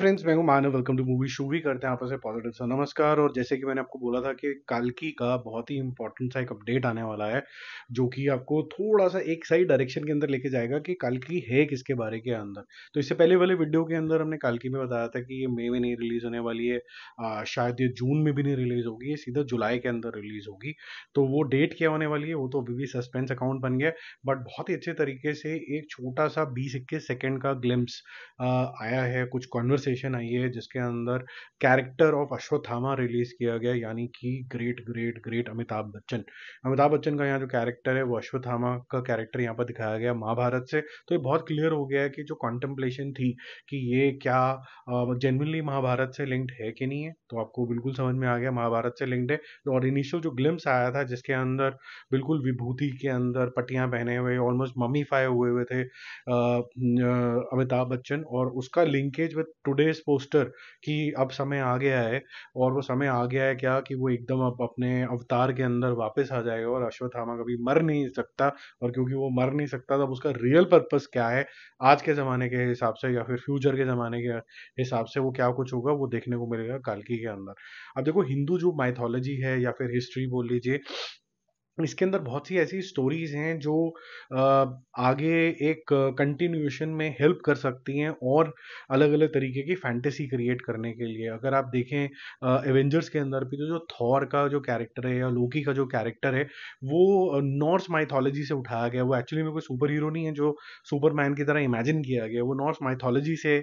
friends मैं हूं Manav welcome to movie show भी करते हैं आपसे पॉजिटिव सा नमस्कार और जैसे कि मैंने आपको बोला था कि कालकी का बहुत ही इंपॉर्टेंट सा एक अपडेट आने वाला है जो कि आपको थोड़ा सा एक सही डायरेक्शन के अंदर लेके जाएगा कि कालकी है किसके बारे के अंदर तो इससे पहले वाले वीडियो के अंदर हमने कालकी में बताया था कि ये मई में नहीं रिलीज होने वाली है आ, शायद ये जून में भी नहीं रिलीज होगी ये सीधा जुलाई के अंदर रिलीज होगी तो वो डेट क्या होने वाली है वो तो अभी भी सस्पेंस अकाउंट बन गया बट बहुत ही अच्छे तरीके से एक छोटा सा बीस इक्कीस सेकेंड का ग्लिम्स आया है कुछ कॉन्वर्स कन्वर्सेशन आई है जिसके अंदर कैरेक्टर ऑफ अश्वत्थामा रिलीज किया गया यानी कि great great great Amitabh Bachchan Amitabh Bachchan का यहाँ जो कैरेक्टर है वो अश्वत्थामा का कैरेक्टर यहाँ पर दिखाया गया महाभारत से तो ये बहुत क्लियर हो गया है कि जो कॉन्टम्पलेशन थी कि ये क्या जेनविनली महाभारत से लिंक्ड है कि नहीं है तो आपको बिल्कुल समझ में आ गया महाभारत से लिंक्ड है और इनिशियल जो ग्लिम्स आया था जिसके अंदर बिल्कुल विभूति के अंदर पट्टियाँ पहने हुए ऑलमोस्ट ममीफाई हुए हुए थे अमिताभ बच्चन और उसका linkage with to today's poster कि अब समय आ गया है और वो समय आ गया है क्या कि वो एकदम अब अपने अवतार के अंदर वापस आ जाएगा और अश्वत्थामा कभी मर नहीं सकता और क्योंकि वो मर नहीं सकता तब उसका रियल पर्पस क्या है आज के ज़माने के हिसाब से या फिर फ्यूचर के ज़माने के हिसाब से वो क्या कुछ होगा वो देखने को मिलेगा कालकी के अंदर अब देखो हिंदू जो माइथोलॉजी है या फिर हिस्ट्री बोल लीजिए इसके अंदर बहुत सी ऐसी स्टोरीज हैं जो आगे एक कंटिन्यूएशन में हेल्प कर सकती हैं और अलग अलग तरीके की फैंटेसी क्रिएट करने के लिए अगर आप देखें एवेंजर्स के अंदर भी तो जो थॉर का जो कैरेक्टर है या लोकी का जो कैरेक्टर है वो नॉर्स माइथोलॉजी से उठाया गया वो एक्चुअली में कोई सुपर हीरो नहीं है जो सुपरमैन की तरह इमेजिन किया गया वो नॉर्स माइथोलॉजी से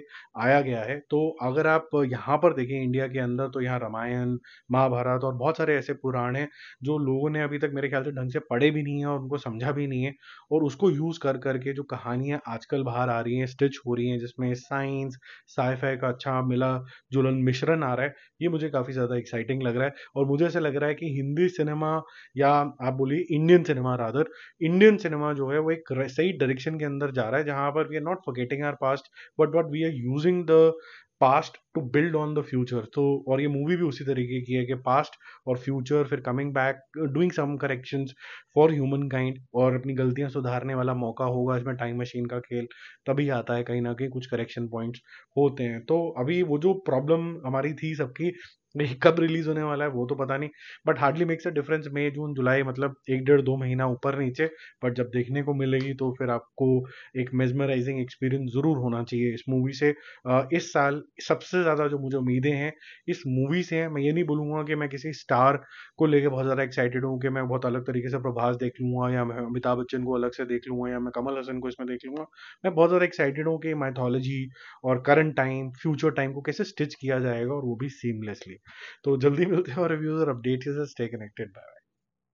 आया गया है तो अगर आप यहाँ पर देखें इंडिया के अंदर तो यहाँ रामायण महाभारत और बहुत सारे ऐसे पुराण हैं जो लोगों ने अभी तक मेरे ख्याल ख्याल से ढंग से पढ़े भी नहीं है और उनको समझा भी नहीं है और उसको यूज़ कर करके जो कहानियां आजकल बाहर आ रही हैं स्टिच हो रही हैं जिसमें साइंस साइफाई का अच्छा मिला जुलन मिश्रण आ रहा है ये मुझे काफ़ी ज़्यादा एक्साइटिंग लग रहा है और मुझे ऐसा लग रहा है कि हिंदी सिनेमा या आप बोलिए Indian cinema rather Indian cinema जो है वो एक सही डायरेक्शन के अंदर जा रहा है जहां पर we are not forgetting our past but but we are using the past to build on the future तो और ये मूवी भी उसी तरीके की है कि पास्ट और फ्यूचर फिर coming back doing some corrections for humankind और अपनी गलतियां सुधारने वाला मौका होगा इसमें टाइम मशीन का खेल तभी आता है कहीं ना कहीं कुछ करेक्शन पॉइंट्स होते हैं तो अभी वो जो प्रॉब्लम हमारी थी सबकी कब रिलीज होने वाला है वो तो पता नहीं but hardly makes a difference मई जून जुलाई मतलब एक डेढ़ दो महीना ऊपर नीचे बट जब देखने को मिलेगी तो फिर आपको एक मेजमराइजिंग एक्सपीरियंस जरूर होना चाहिए इस मूवी से इस साल सबसे ज़्यादा जो मुझे उम्मीदें हैं इस मूवी से हैं मैं ये नहीं बोलूँगा कि मैं किसी स्टार को लेकर बहुत ज़्यादा एक्साइटेड हूँ कि मैं बहुत अलग तरीके से प्रभास देख लूँगा या मैं अमिताभ बच्चन को अलग से देख लूँगा या मैं कमल हसन को इसमें देख लूँगा मैं बहुत ज़्यादा एक्साइटेड हूँ कि माइथोलॉजी और करंट टाइम फ्यूचर टाइम को कैसे स्टिच किया जाएगा और वो भी सीमलेसली तो जल्दी मिलते हैं और रिव्यूज़ और अपडेट स्टे कनेक्टेड बाय